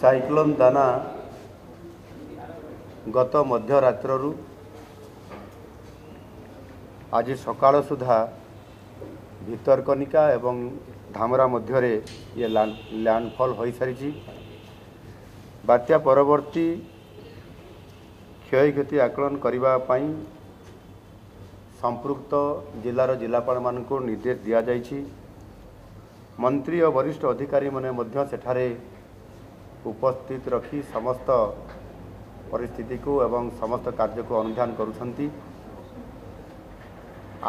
cyclone ଦାନା ଗତ ମଧ୍ୟରାତ୍ରରୁ ଆଜି ସକାଳ ସୁଦ୍ଧା ଭିତରକନିକା ଏବଂ ଧାମରା ମଧ୍ୟରେ ଇଏ ଲ୍ୟାଣ୍ଡଫଲ୍ ହୋଇସାରିଛି ବାତ୍ୟା ପରବର୍ତ୍ତୀ କ୍ଷୟକ୍ଷତି ଆକଳନ କରିବା ପାଇଁ ସମ୍ପୃକ୍ତ ଜିଲ୍ଲାର ଜିଲ୍ଲାପାଳମାନଙ୍କୁ ନିର୍ଦ୍ଦେଶ ଦିଆଯାଇଛି ମନ୍ତ୍ରୀ ଓ ବରିଷ୍ଠ ଅଧିକାରୀମାନେ ମଧ୍ୟ ସେଠାରେ উপস্থিত রখি সমস্ত পরিস্থিতিকে এবং সমস্ত কার্যকে অনুধান করছেন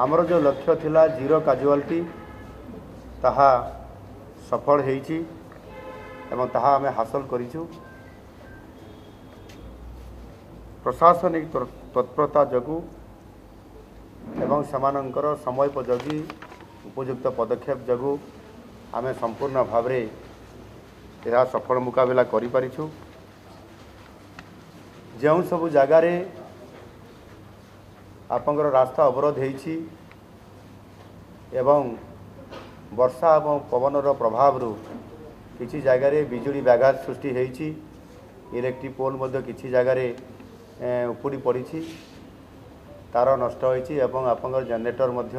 আমার যে লক্ষ্য লা জিরো কাজুয়ালিটি তাহা সফল হয়েছি এবং তাহা আমি হাসল করেছু প্রশাসনিক তৎপরতা যোগুঁ এবং সেমানଙ୍କର ସମୟୋପଯୋଗୀ ଉପଯୁକ୍ତ ପଦକ୍ଷେପ ଯୋଗୁଁ ଆମେ ସମ୍ପୂର୍ଣ୍ଣ ଭାବରେ ଏହା ସଫଳ ମୁକାବିଲା କରିପାରିଛୁ ଯେଉଁ ସବୁ ଜାଗାରେ ଆପଣଙ୍କର ରାସ୍ତା ଅବରୋଧ ହୋଇଛି ଏବଂ ବର୍ଷା ଏବଂ ପବନର ପ୍ରଭାବରୁ କିଛି ଜାଗାରେ ବିଜୁଳି ବ୍ୟାଘାତ ସୃଷ୍ଟି ହୋଇଛି ଇଲେକ୍ଟ୍ରିକ୍ ପୋଲ୍ ମଧ୍ୟ କିଛି ଜାଗାରେ ଉପୁଡ଼ି ପଡ଼ିଛି ତାର ନଷ୍ଟ ହୋଇଛି ଏବଂ ଆପଣଙ୍କର ଜେନେରେଟର୍ ମଧ୍ୟ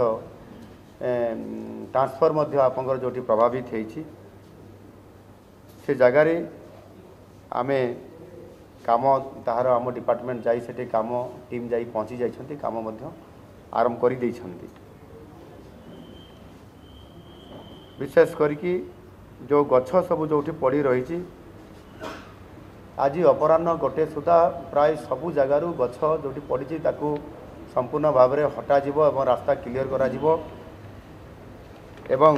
ଟ୍ରାନ୍ସଫର୍ ମଧ୍ୟ ଆପଣଙ୍କର ଯେଉଁଠି ପ୍ରଭାବିତ ହୋଇଛି ସେ ଜାଗାରେ ଆମେ କାମ ତାହାର ଆମ ଡିପାର୍ଟମେଣ୍ଟ ଯାଇ ସେଠି କାମ ଟିମ୍ ଯାଇ ପହଞ୍ଚି ଯାଇଛନ୍ତି କାମ ମଧ୍ୟ ଆରମ୍ଭ କରିଦେଇଛନ୍ତି ବିଶେଷ କରିକି ଯେଉଁ ଗଛ ସବୁ ଯେଉଁଠି ପଡ଼ି ରହିଛି ଆଜି ଅପରାହ୍ନ ଗୋଟେ ସୁଦ୍ଧା ପ୍ରାୟ ସବୁ ଜାଗାରୁ ଗଛ ଯେଉଁଠି ପଡ଼ିଛି ତାକୁ ସମ୍ପୂର୍ଣ୍ଣ ଭାବରେ ହଟାଯିବ ଏବଂ ରାସ୍ତା କ୍ଲିଅର କରାଯିବ ଏବଂ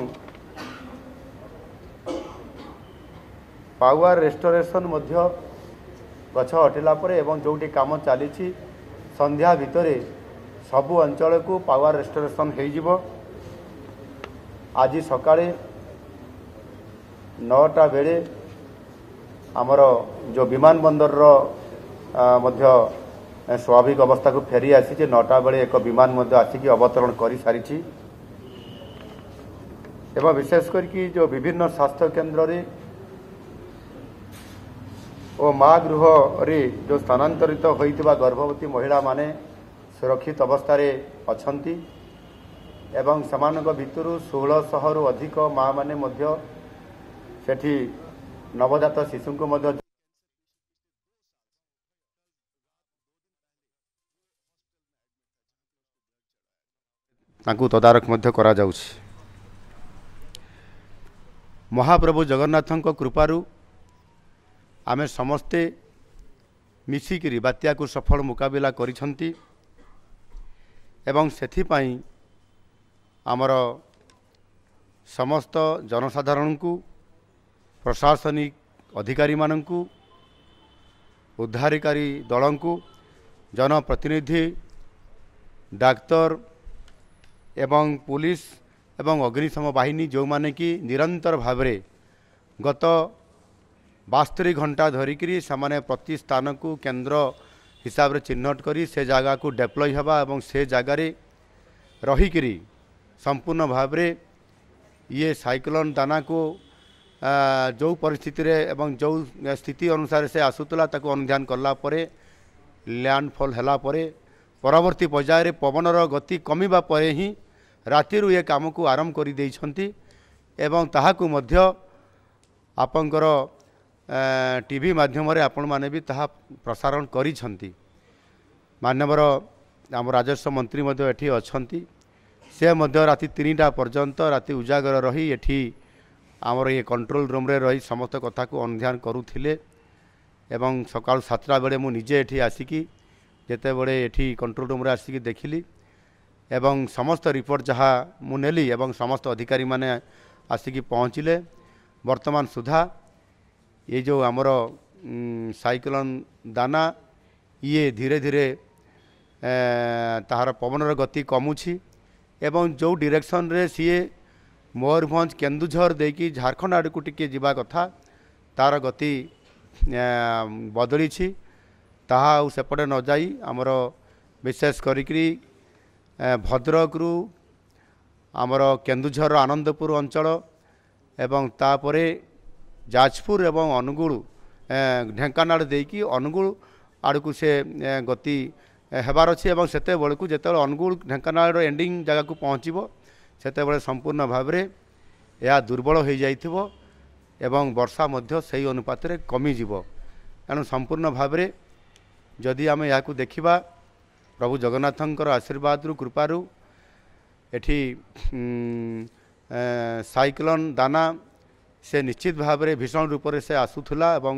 ପାୱାର ରେଷ୍ଟୋରେସନ୍ ମଧ୍ୟ ଗଛ ହଟିଲା ପରେ ଏବଂ ଯେଉଁଠି କାମ ଚାଲିଛି ସନ୍ଧ୍ୟା ଭିତରେ ସବୁ ଅଞ୍ଚଳକୁ ପାୱାର ରେଷ୍ଟୋରେସନ୍ ହୋଇଯିବ ଆଜି ସକାଳେ ନଅଟା ବେଳେ ଆମର ଯେଉଁ ବିମାନ ବନ୍ଦରର ମଧ୍ୟ ସ୍ୱାଭାବିକ ଅବସ୍ଥାକୁ ଫେରି ଆସିଛି ନଅଟା ବେଳେ ଏକ ବିମାନ ମଧ୍ୟ ଆସିକି ଅବତରଣ କରିସାରିଛି ଏବଂ ବିଶେଷ କରିକି ଯେଉଁ ବିଭିନ୍ନ ସ୍ୱାସ୍ଥ୍ୟକେନ୍ଦ୍ରରେ ଓ ମା ଗୃହରେ ଯେଉଁ ସ୍ଥାନାନ୍ତରିତ ହୋଇଥିବା ଗର୍ଭବତୀ ମହିଳାମାନେ ସୁରକ୍ଷିତ ଅବସ୍ଥାରେ ଅଛନ୍ତି ଏବଂ ସେମାନଙ୍କ ଭିତରୁ ଷୋହଳଶହରୁ ଅଧିକ ମାମାନେ ମଧ୍ୟ ସେଠି ନବଜାତ ଶିଶୁଙ୍କୁ ମଧ୍ୟ ତାଙ୍କୁ ତଦାରଖ ମଧ୍ୟ କରାଯାଉଛି ମହାପ୍ରଭୁ ଜଗନ୍ନାଥଙ୍କ କୃପାରୁ ଆମେ ସମସ୍ତେ ମିଶିକିରି ବାତ୍ୟାକୁ ସଫଳ ମୁକାବିଲା କରିଛନ୍ତି ଏବଂ ସେଥିପାଇଁ ଆମର ସମସ୍ତ ଜନସାଧାରଣଙ୍କୁ ପ୍ରଶାସନିକ ଅଧିକାରୀମାନଙ୍କୁ ଉଦ୍ଧାରକାରୀ ଦଳଙ୍କୁ ଜନପ୍ରତିନିଧି ଡାକ୍ତର ଏବଂ ପୋଲିସ ଏବଂ ଅଗ୍ନିଶମ ବାହିନୀ ଯେଉଁମାନେ କି ନିରନ୍ତର ଭାବରେ ଗତ ବାସ୍ତରୀ ଘଣ୍ଟା ଧରିକିରି ସେମାନେ ପ୍ରତି ସ୍ଥାନକୁ କେନ୍ଦ୍ର ହିସାବରେ ଚିହ୍ନଟ କରି ସେ ଜାଗାକୁ ଡେପ୍ଲୟ ହେବା ଏବଂ ସେ ଜାଗାରେ ରହିକିରି ସମ୍ପୂର୍ଣ୍ଣ ଭାବରେ ଇଏ ସାଇକ୍ଲୋନ୍ ଦାନାକୁ ଯେଉଁ ପରିସ୍ଥିତିରେ ଏବଂ ଯେଉଁ ସ୍ଥିତି ଅନୁସାରେ ସେ ଆସୁଥିଲା ତାକୁ ଅନୁଧ୍ୟାନ କଲା ପରେ ଲ୍ୟାଣ୍ଡଫଲ୍ ହେଲା ପରେ ପରବର୍ତ୍ତୀ ପର୍ଯ୍ୟାୟରେ ପବନର ଗତି କମିବା ପରେ ହିଁ ରାତିରୁ ଏ କାମକୁ ଆରମ୍ଭ କରିଦେଇଛନ୍ତି ଏବଂ ତାହାକୁ ମଧ୍ୟ ଆପଣଙ୍କର টিভি মাধ্যমে আপনার বি তাহা প্রসারণ করেছেন মানবর আমার রাজস্ব মন্ত্রী এটি অনেক সে রাতে তিনটা পর্যন্ত রাতে উজাগর রহি এটি আমার ইয়ে কন্ট্রোল রুম্রে রহি সমস্ত কথা অনুধান করুলে এবং সকাল সাতটা বেড়ে মু নিজে এটি আসিকি যেতবে এটি কন্ট্রোল রুম্রে আসিকি দেখিলি এবং সমস্ত রিপোর্ট যা মু নেলি এবং সমস্ত অধিকারী মানে আসিকি পৌঁছিলে বর্তমান সুদ্ধা ये जो आमर সাইক্লোন দানা ইয়ে ধীরে ধীরে তাহার পবনর গতি কমুছি এবং যে ডিরেকশনরে সিয়ে ময়ূরভঞ্জ কেন্দুঝর দেইকি ঝাড়খণ্ড আড়ক টিকি যা কথা তার গতি বদলিছি তাহা আউ সেপটে ন যাই আমার বিশেষ করি ভদ্রকরু আমার কেন্দুঝর আনন্দপুর অঞ্চল এবং তাপরে ଯାଜପୁର ଏବଂ ଅନୁଗୁଳ ଢେଙ୍କାନାଳ ଦେଇକି ଅନୁଗୁଳ ଆଡ଼କୁ ସେ ଗତି ହେବାର ଅଛି ଏବଂ ସେତେବେଳକୁ ଯେତେବେଳେ ଅନୁଗୁଳ ଢେଙ୍କାନାଳର ଏଣ୍ଡିଂ ଜାଗାକୁ ପହଞ୍ଚିବ ସେତେବେଳେ ସମ୍ପୂର୍ଣ୍ଣ ଭାବରେ ଏହା ଦୁର୍ବଳ ହୋଇଯାଇଥିବ ଏବଂ ବର୍ଷା ମଧ୍ୟ ସେହି ଅନୁପାତରେ କମିଯିବ ତେଣୁ ସମ୍ପୂର୍ଣ୍ଣ ଭାବରେ ଯଦି ଆମେ ଏହାକୁ ଦେଖିବା ପ୍ରଭୁ ଜଗନ୍ନାଥଙ୍କର ଆଶୀର୍ବାଦରୁ କୃପାରୁ ଏଠି ସାଇକ୍ଲୋନ୍ ଦାନା ସେ ନିଶ୍ଚିତ ଭାବରେ ଭୀଷଣ ରୂପରେ ସେ ଆସୁଥିଲା ଏବଂ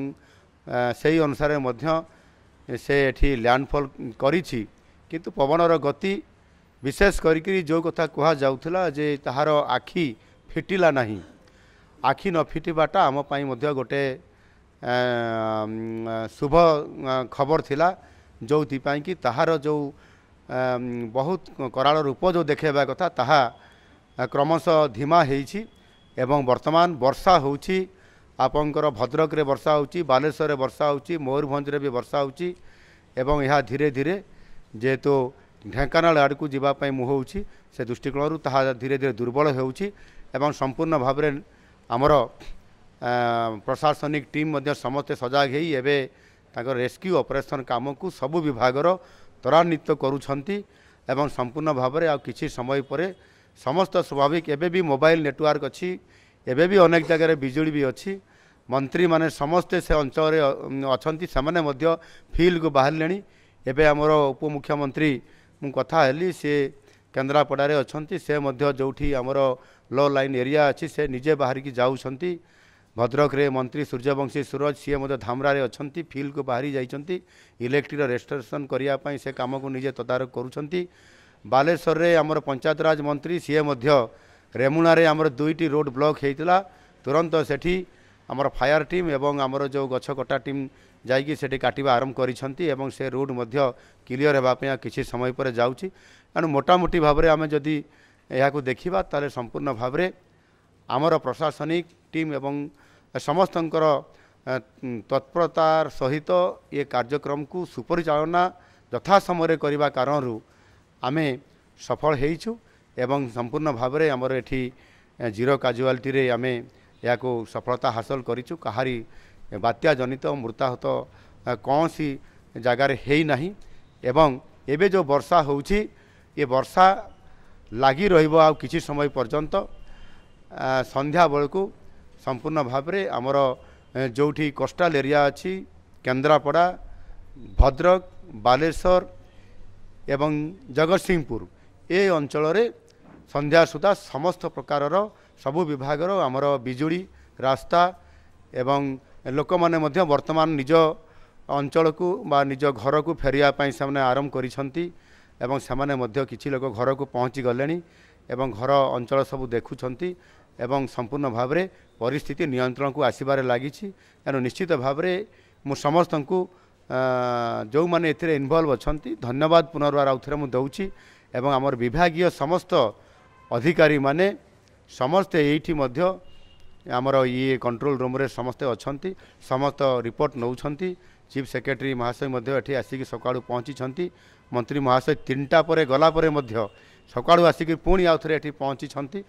ସେହି ଅନୁସାରେ ମଧ୍ୟ ସେ ଏଠି ଲ୍ୟାଣ୍ଡଫଲ୍ କରିଛି କିନ୍ତୁ ପବନର ଗତି ବିଶେଷ କରିକି ଯେଉଁ କଥା କୁହାଯାଉଥିଲା ଯେ ତାହାର ଆଖି ଫିଟିଲା ନାହିଁ ଆଖି ନ ଫିଟିବାଟା ଆମ ପାଇଁ ମଧ୍ୟ ଗୋଟେ ଶୁଭ ଖବର ଥିଲା ଯେଉଁଥିପାଇଁ କି ତାହାର ଯେଉଁ ବହୁତ କରାଳ ରୂପ ଯେଉଁ ଦେଖାଇବା କଥା ତାହା କ୍ରମଶଃ ଧୀମା ହେଇଛି এবং বর্তমান বর্ষা ହେଉଛି ଆପଣଙ୍କର ଭଦ୍ରକରେ ବର୍ଷା ହେଉଛି ବାଲେଶ୍ୱରରେ ବର୍ଷା ହେଉଛି ମୟୂରଭଞ୍ଜରେ ବି ବର୍ଷା ହେଉଛି ଏବଂ ଏହା ଧୀରେ ଧୀରେ ଯେହେତୁ ଢେଙ୍କାନାଳ ଆଡ଼କୁ ଯିବା ପାଇଁ ମୁହଁଉଛି ସେ ଦୃଷ୍ଟିକୋଣରୁ ତାହା ଧୀରେ ଧୀରେ ଦୁର୍ବଳ ହେଉଛି ଏବଂ ସମ୍ପୂର୍ଣ୍ଣ ଭାବରେ ଆମର ପ୍ରଶାସନିକ ଟିମ୍ ମଧ୍ୟ ସମସ୍ତେ ସଜାଗ ହୋଇ ଏବେ ତାଙ୍କର ରେସ୍କ୍ୟୁ ଅପରେସନ୍ କାମକୁ ସବୁ ବିଭାଗର ତ୍ୱରାନ୍ୱିତ କରୁଛନ୍ତି ଏବଂ ସମ୍ପୂର୍ଣ୍ଣ ଭାବରେ ଆଉ କିଛି ସମୟ ପରେ ସମସ୍ତ ସ୍ୱାଭାବିକ ଏବେ ବି ମୋବାଇଲ ନେଟୱାର୍କ ଅଛି ଏବେ ବି ଅନେକ ଜାଗାରେ ବିଜୁଳି ବି ଅଛି ମନ୍ତ୍ରୀମାନେ ସମସ୍ତେ ସେ ଅଞ୍ଚଳରେ ଅଛନ୍ତି ସେମାନେ ମଧ୍ୟ ଫିଲ୍ଡକୁ ବାହାରିଲେଣି ଏବେ ଆମର ଉପମୁଖ୍ୟମନ୍ତ୍ରୀ ମୁଁ କଥା ହେଲି ସେ କେନ୍ଦ୍ରାପଡ଼ାରେ ଅଛନ୍ତି ସେ ମଧ୍ୟ ଯେଉଁଠି ଆମର ଲୋ ଲାଇନ୍ ଏରିଆ ଅଛି ସେ ନିଜେ ବାହାରିକି ଯାଉଛନ୍ତି ଭଦ୍ରକରେ ମନ୍ତ୍ରୀ ସୂର୍ଯ୍ୟବଂଶୀ ସୁରଜ ସିଏ ମଧ୍ୟ ଧାମରାରେ ଅଛନ୍ତି ଫିଲ୍ଡକୁ ବାହାରି ଯାଇଛନ୍ତି ଇଲେକ୍ଟ୍ରିର ରେଜିଷ୍ଟ୍ରେସନ୍ କରିବା ପାଇଁ ସେ କାମକୁ ନିଜେ ତଦାରଖ କରୁଛନ୍ତି ବାଲେଶ୍ୱରରେ ଆମର ପଞ୍ଚାୟତରାଜ ମନ୍ତ୍ରୀ ସିଏ ମଧ୍ୟ ରେମୁଣାରେ ଆମର ଦୁଇଟି ରୋଡ଼୍ ବ୍ଲକ୍ ହେଇଥିଲା ତୁରନ୍ତ ସେଠି ଆମର ଫାୟାର ଟିମ୍ ଏବଂ ଆମର ଯେଉଁ ଗଛ କଟା ଟିମ୍ ଯାଇକି ସେଠି କାଟିବା ଆରମ୍ଭ କରିଛନ୍ତି ଏବଂ ସେ ରୋଡ଼ ମଧ୍ୟ କ୍ଲିଅର୍ ହେବା ପାଇଁ କିଛି ସମୟ ପରେ ଯାଉଛି ତେଣୁ ମୋଟାମୋଟି ଭାବରେ ଆମେ ଯଦି ଏହାକୁ ଦେଖିବା ତାହେଲେ ସମ୍ପୂର୍ଣ୍ଣ ଭାବରେ ଆମର ପ୍ରଶାସନିକ ଟିମ୍ ଏବଂ ସମସ୍ତଙ୍କର ତତ୍ପରତାର ସହିତ ଏ କାର୍ଯ୍ୟକ୍ରମକୁ ସୁପରିଚାଳନା ଯଥା ସମୟରେ କରିବା କାରଣରୁ ଆମେ ସଫଳ ହେଇଛୁ ଏବଂ ସମ୍ପୂର୍ଣ୍ଣ ଭାବରେ ଆମର ଏଠି ଜିରୋ କାଜୁଆଲିଟିରେ ଆମେ ଏହାକୁ ସଫଳତା ହାସଲ କରିଛୁ କାହାରି ବାତ୍ୟାଜନିତ ମୃତାହତ କୌଣସି ଜାଗାରେ ହେଇନାହିଁ ଏବଂ ଏବେ ଯେଉଁ ବର୍ଷା ହେଉଛି ଏ ବର୍ଷା ଲାଗି ରହିବ ଆଉ କିଛି ସମୟ ପର୍ଯ୍ୟନ୍ତ ସନ୍ଧ୍ୟା ବେଳକୁ ସମ୍ପୂର୍ଣ୍ଣ ଭାବରେ ଆମର ଯେଉଁଠି କୋଷ୍ଟାଲ ଏରିଆ ଅଛି କେନ୍ଦ୍ରାପଡ଼ା ଭଦ୍ରକ ବାଲେଶ୍ୱର ଏବଂ ଜଗତସିଂହପୁର ଏ ଅଞ୍ଚଳରେ ସନ୍ଧ୍ୟା ସୁଦ୍ଧା ସମସ୍ତ ପ୍ରକାରର ସବୁ ବିଭାଗର ଆମର ବିଜୁଳି ରାସ୍ତା ଏବଂ ଲୋକମାନେ ମଧ୍ୟ ବର୍ତ୍ତମାନ ନିଜ ଅଞ୍ଚଳକୁ ବା ନିଜ ଘରକୁ ଫେରିବା ପାଇଁ ସେମାନେ ଆରମ୍ଭ କରିଛନ୍ତି ଏବଂ ସେମାନେ ମଧ୍ୟ କିଛି ଲୋକ ଘରକୁ ପହଞ୍ଚିଗଲେଣି ଏବଂ ଘର ଅଞ୍ଚଳ ସବୁ ଦେଖୁଛନ୍ତି ଏବଂ ସମ୍ପୂର୍ଣ୍ଣ ଭାବରେ ପରିସ୍ଥିତି ନିୟନ୍ତ୍ରଣକୁ ଆସିବାରେ ଲାଗିଛି ତେଣୁ ନିଶ୍ଚିତ ଭାବରେ ମୁଁ ସମସ୍ତଙ୍କୁ जो मैले एउटा इनभल्भ अनि धन्यवाद पुनरवार आउँदै म देउँछ अब विभागीय समस्त अधिक समेठ कन्ट्रोल रुम समस्ते अहिले समस्त रिपोर्ट चीफ सेक्रेटरी महाशयी आसिक सक्लु पहचिच मंत्री महाशय तिनटापे गलाप सकालु आसिक पि आउने पहचिचि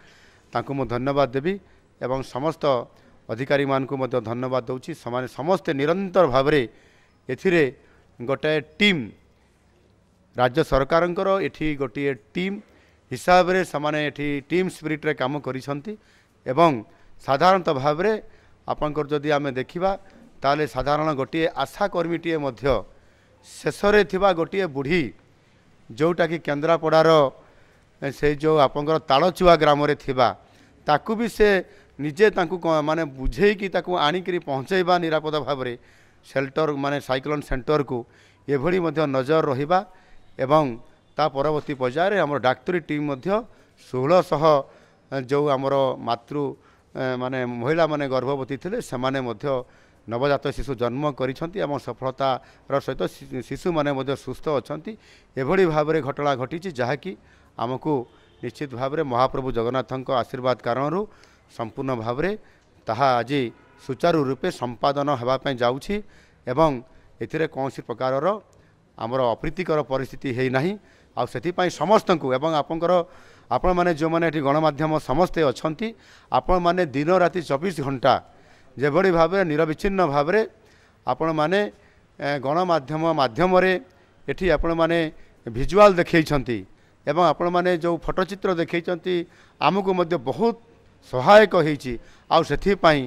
धन्यवाद देवस्त अधिकारिन् धन्यवाद देउँछ समस्ते निरन्तर भावी ଏଥିରେ ଗୋଟିଏ ଟିମ୍ ରାଜ୍ୟ ସରକାରଙ୍କର ଏଠି ଗୋଟିଏ ଟିମ୍ ହିସାବରେ ସେମାନେ ଏଠି ଟିମ୍ ସ୍ପିରିଟ୍ରେ କାମ କରିଛନ୍ତି ଏବଂ ସାଧାରଣତଃ ଭାବରେ ଆପଣଙ୍କର ଯଦି ଆମେ ଦେଖିବା ତାହେଲେ ସାଧାରଣ ଗୋଟିଏ ଆଶା କର୍ମୀଟିଏ ମଧ୍ୟ ଶେଷରେ ଥିବା ଗୋଟିଏ ବୁଢ଼ୀ ଯେଉଁଟାକି କେନ୍ଦ୍ରାପଡ଼ାର ସେ ଯେଉଁ ଆପଣଙ୍କର ତାଳଚୁଆ ଗ୍ରାମରେ ଥିବା ତାକୁ ବି ସେ ନିଜେ ତାଙ୍କୁ ମାନେ ବୁଝେଇକି ତାକୁ ଆଣିକିରି ପହଞ୍ଚେଇବା ନିରାପଦ ଭାବରେ ସେଲ୍ଟର ମାନେ ସାଇକ୍ଲୋନ୍ ସେଣ୍ଟରକୁ ଏଭଳି ମଧ୍ୟ ନଜର ରହିବା ଏବଂ ତା ପରବର୍ତ୍ତୀ ପର୍ଯ୍ୟାୟରେ ଆମର ଡାକ୍ତରୀ ଟିମ୍ ମଧ୍ୟ ଷୋହଳଶହ ଯେଉଁ ଆମର ମାତୃ ମାନେ ମହିଳାମାନେ ଗର୍ଭବତୀ ଥିଲେ ସେମାନେ ମଧ୍ୟ ନବଜାତ ଶିଶୁ ଜନ୍ମ କରିଛନ୍ତି ଏବଂ ସଫଳତାର ସହିତ ଶିଶୁମାନେ ମଧ୍ୟ ସୁସ୍ଥ ଅଛନ୍ତି ଏଭଳି ଭାବରେ ଘଟଣା ଘଟିଛି ଯାହାକି ଆମକୁ ନିଶ୍ଚିତ ଭାବରେ ମହାପ୍ରଭୁ ଜଗନ୍ନାଥଙ୍କ ଆଶୀର୍ବାଦ କାରଣରୁ ସମ୍ପୂର୍ଣ୍ଣ ଭାବରେ ତାହା ଆଜି ସୁଚାରୁ ରୂପେ ସମ୍ପାଦନ ହେବା ପାଇଁ ଯାଉଛି ଏବଂ ଏଥିରେ କୌଣସି ପ୍ରକାରର ଆମର ଅପ୍ରୀତିକର ପରିସ୍ଥିତି ହୋଇନାହିଁ ଆଉ ସେଥିପାଇଁ ସମସ୍ତଙ୍କୁ ଏବଂ ଆପଣଙ୍କର ଆପଣମାନେ ଯେଉଁମାନେ ଏଠି ଗଣମାଧ୍ୟମ ସମସ୍ତେ ଅଛନ୍ତି ଆପଣମାନେ ଦିନ ରାତି ଚବିଶ ଘଣ୍ଟା ଯେଭଳି ଭାବରେ ନିରବିଚ୍ଛିନ୍ନ ଭାବରେ ଆପଣମାନେ ଗଣମାଧ୍ୟମ ମାଧ୍ୟମରେ ଏଠି ଆପଣମାନେ ଭିଜୁଆଲ୍ ଦେଖାଇଛନ୍ତି ଏବଂ ଆପଣମାନେ ଯେଉଁ ଫଟୋଚିତ୍ର ଦେଖାଇଛନ୍ତି ଆମକୁ ମଧ୍ୟ ବହୁତ ସହାୟକ ହୋଇଛି ଆଉ ସେଥିପାଇଁ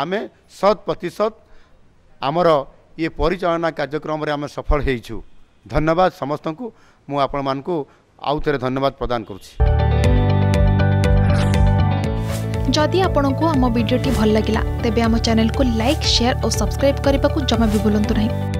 आमे सत्प्रतिशत आमर यम सफल हुन्छु धन्यवाद समस्त आपेरी धन्यवाद प्रदान गर्छु जुन आम भिडियो भाम च्यानेल्ल लयर सब्सक्राइब जमाुलु नै